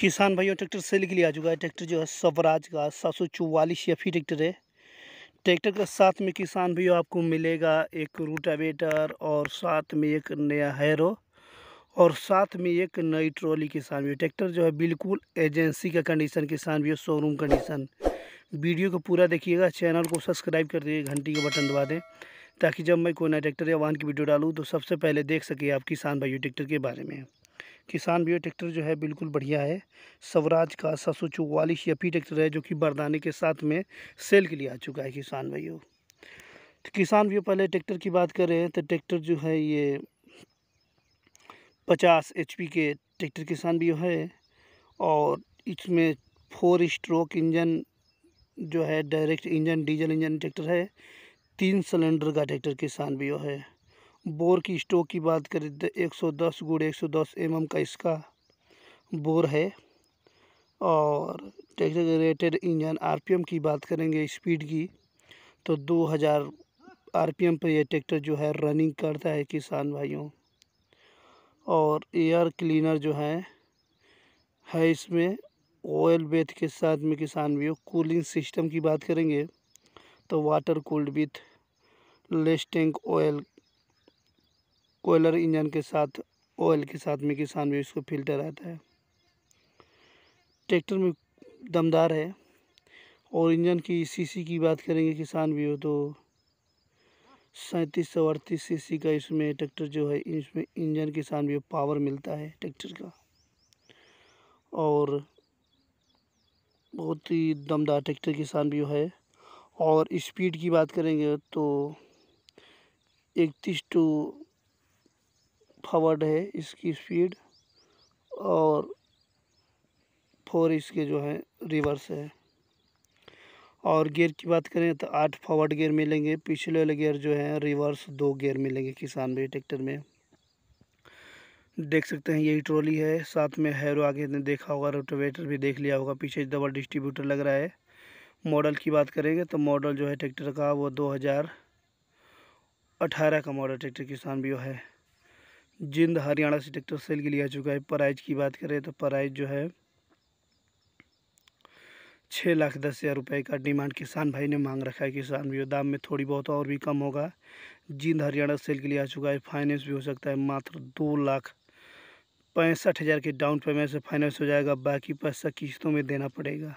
किसान भाइयों tractor cell के लिए आ चुका है ट्रैक्टर जो है स्वराज का सात सौ चौवालीस एफ ट्रैक्टर है ट्रैक्टर के साथ में किसान भाइयों आपको मिलेगा एक रूटावेटर और साथ में एक नया हैरो और साथ में एक नई ट्रॉली किसान भी ट्रैक्टर जो है बिल्कुल एजेंसी का कंडीशन किसान भी शोरूम कंडीशन वीडियो को पूरा देखिएगा चैनल को सब्सक्राइब कर दीजिए घंटी का बटन दबा दें ताकि जब मैं कोई नया ट्रैक्टर या वाहन की वीडियो डालूँ तो सबसे पहले देख सके आप किसान भाइयों ट्रैक्टर के बारे में किसान भी ट्रैक्टर जो है बिल्कुल बढ़िया है स्वराज का सात सौ चौवालीस एफ ट्रैक्टर है जो कि बरदाने के साथ में सेल के लिए आ चुका है किसान भाइयों तो किसान भी पहले ट्रैक्टर की बात करें तो ट्रैक्टर जो है ये पचास एच के ट्रैक्टर किसान भी है और इसमें फोर स्ट्रोक इंजन जो है direct engine diesel engine tractor है तीन सिलेंडर का ट्रैक्टर किसान भी है बोर की स्टोक की बात करें तो एक सौ दस गुड़ एक सौ दस एम एम का इसका बोर है और ट्रैक्टर इंजन आरपीएम की बात करेंगे स्पीड की तो दो हज़ार आर पर यह ट्रैक्टर जो है रनिंग करता है किसान भाइयों और एयर क्लीनर जो है है इसमें ऑयल बेथ के साथ में किसान भी कूलिंग सिस्टम की बात करेंगे तो water cooled with less tank oil cooler engine के साथ ऑयल के साथ में किसान भी इसको फिल्टर आता है ट्रैक्टर में दमदार है और इंजन की सीसी की बात करेंगे किसान भी हो तो सैंतीस सौ अड़तीस सी का इसमें ट्रैक्टर जो है इसमें इंजन किसान भी पावर मिलता है ट्रैक्टर का और बहुत ही दमदार ट्रैक्टर किसान भी है और स्पीड की बात करेंगे तो इकतीस टू फॉरवर्ड है इसकी स्पीड और फोर इसके जो है रिवर्स है और गियर की बात करें तो आठ फॉरवर्ड गियर मिलेंगे पिछले वाले गियर जो है रिवर्स दो गियर मिलेंगे किसान भाई ट्रैक्टर में देख सकते हैं यही ट्रॉली है साथ में हैरो आगे ने देखा होगा रोटोवेटर भी देख लिया होगा पीछे डबल डिस्ट्रीब्यूटर लग रहा है मॉडल की बात करेंगे तो मॉडल जो है ट्रैक्टर का वो दो हज़ार अठारह का मॉडल ट्रैक्टर किसान भी है जिंद हरियाणा से ट्रैक्टर सेल के लिए आ चुका है प्राइज की बात करें तो प्राइज जो है छः लाख दस हज़ार रुपये का डिमांड किसान भाई ने मांग रखा है किसान भी दाम में थोड़ी बहुत और भी कम होगा जिंद हरियाणा सेल के लिए आ चुका है फाइनेंस भी हो सकता है मात्र दो लाख पैंसठ हज़ार के डाउन पेमेंट से फाइनेंस हो जाएगा बाकी पैसा किस्तों में देना पड़ेगा